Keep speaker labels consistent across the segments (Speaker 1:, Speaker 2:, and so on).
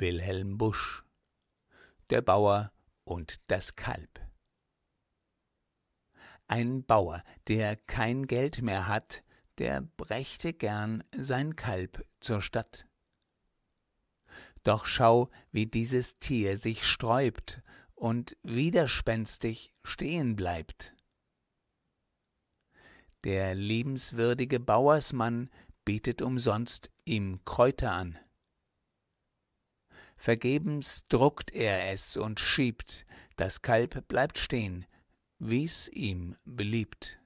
Speaker 1: Wilhelm Busch Der Bauer und das Kalb Ein Bauer, der kein Geld mehr hat, der brächte gern sein Kalb zur Stadt. Doch schau, wie dieses Tier sich sträubt und widerspenstig stehen bleibt. Der liebenswürdige Bauersmann bietet umsonst ihm Kräuter an. Vergebens druckt er es und schiebt, das Kalb bleibt stehen, wie's ihm beliebt.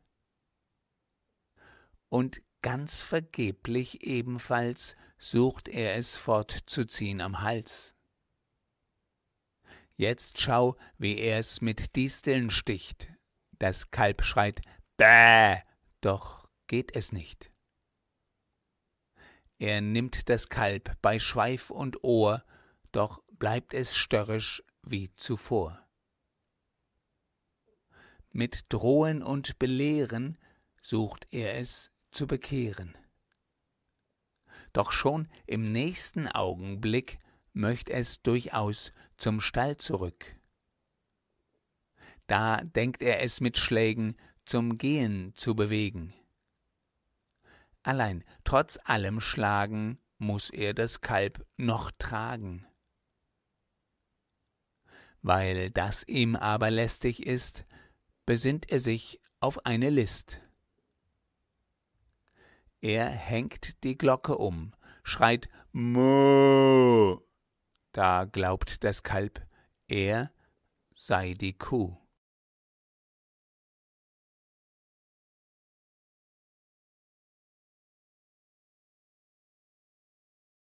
Speaker 1: Und ganz vergeblich ebenfalls sucht er es fortzuziehen am Hals. Jetzt schau, wie er's mit Disteln sticht. Das Kalb schreit Bäh, doch geht es nicht. Er nimmt das Kalb bei Schweif und Ohr, doch bleibt es störrisch wie zuvor. Mit Drohen und Belehren sucht er es zu bekehren. Doch schon im nächsten Augenblick möcht es durchaus zum Stall zurück. Da denkt er es mit Schlägen zum Gehen zu bewegen. Allein trotz allem Schlagen muß er das Kalb noch tragen weil das ihm aber lästig ist, besinnt er sich auf eine List. Er hängt die Glocke um, schreit Mu. Da glaubt das Kalb, er sei die Kuh.